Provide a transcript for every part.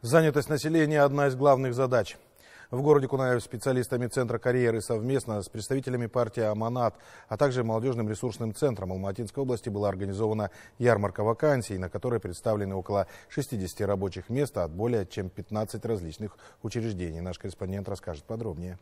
Занятость населения – одна из главных задач. В городе Кунаев специалистами Центра карьеры совместно с представителями партии «Аманат», а также молодежным ресурсным центром Алматинской области была организована ярмарка вакансий, на которой представлены около 60 рабочих мест от более чем 15 различных учреждений. Наш корреспондент расскажет подробнее.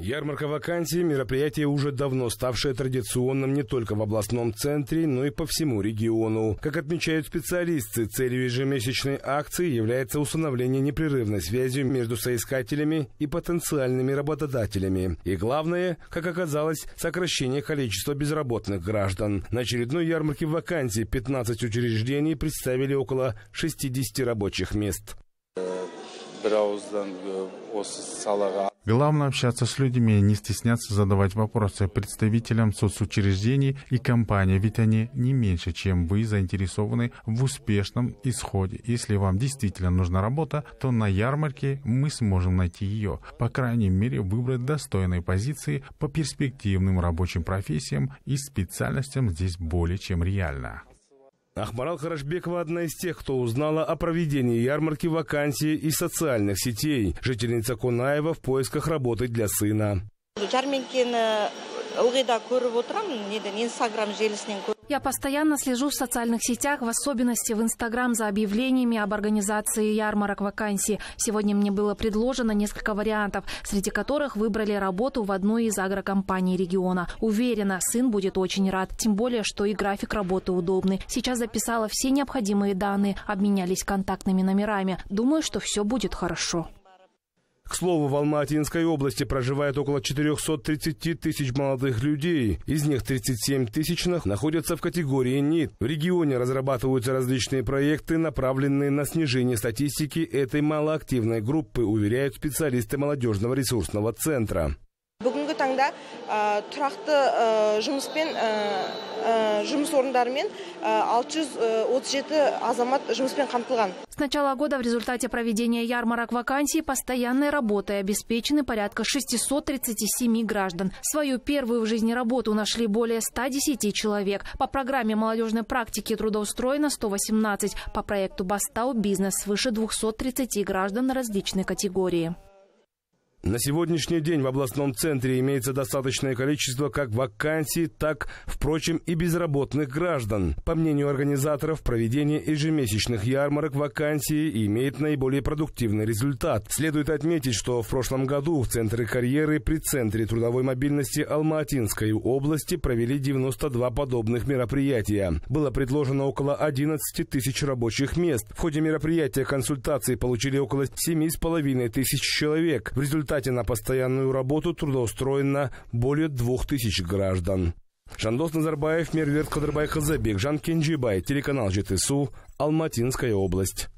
Ярмарка вакансий – мероприятие, уже давно ставшее традиционным не только в областном центре, но и по всему региону. Как отмечают специалисты, целью ежемесячной акции является установление непрерывной связи между соискателями и потенциальными работодателями. И главное, как оказалось, сокращение количества безработных граждан. На очередной ярмарке вакансий 15 учреждений представили около 60 рабочих мест. Э, Главное общаться с людьми, не стесняться задавать вопросы представителям соцучреждений и компаний, ведь они не меньше, чем вы заинтересованы в успешном исходе. Если вам действительно нужна работа, то на ярмарке мы сможем найти ее. По крайней мере, выбрать достойные позиции по перспективным рабочим профессиям и специальностям здесь более чем реально. Ахмарал Харашбекова одна из тех, кто узнала о проведении ярмарки вакансий и социальных сетей. Жительница Кунаева в поисках работы для сына. Э, я постоянно слежу в социальных сетях, в особенности в Инстаграм, за объявлениями об организации ярмарок вакансий. Сегодня мне было предложено несколько вариантов, среди которых выбрали работу в одной из агрокомпаний региона. Уверена, сын будет очень рад, тем более, что и график работы удобный. Сейчас записала все необходимые данные, обменялись контактными номерами. Думаю, что все будет хорошо. К слову, в Алматинской области проживает около 430 тысяч молодых людей. Из них 37 тысячных находятся в категории НИТ. В регионе разрабатываются различные проекты, направленные на снижение статистики этой малоактивной группы, уверяют специалисты молодежного ресурсного центра қарағанда а, тұрақты а, жұмыспен а, жұмыс орындарымен 637 азамат жұмыспен қамтылған с начала года в результате проведения ярмарок вакансий постоянной работой обеспечены порядка 637 граждан. Свою первую в жизни работу нашли более 110 человек. По программе молодежной практики трудоустроено 118. По проекту «Бастау» бизнес свыше 230 граждан различной категории. На сегодняшний день в областном центре имеется достаточное количество как вакансий, так, впрочем, и безработных граждан. По мнению организаторов, проведение ежемесячных ярмарок вакансии имеет наиболее продуктивный результат. Следует отметить, что в прошлом году в Центре карьеры при Центре трудовой мобильности Алма-Атинской области провели 92 подобных мероприятия. Было предложено около 11 тысяч рабочих мест. В ходе мероприятия консультации получили около 7,5 тысяч человек. В результате результате на постоянную работу трудоустроено более двух тысяч граждан. Жандос Назарбаев, Мерверт Кадырбай Хазабек, Жан Кенджибай, телеканал ЖТСУ, Алматинская область.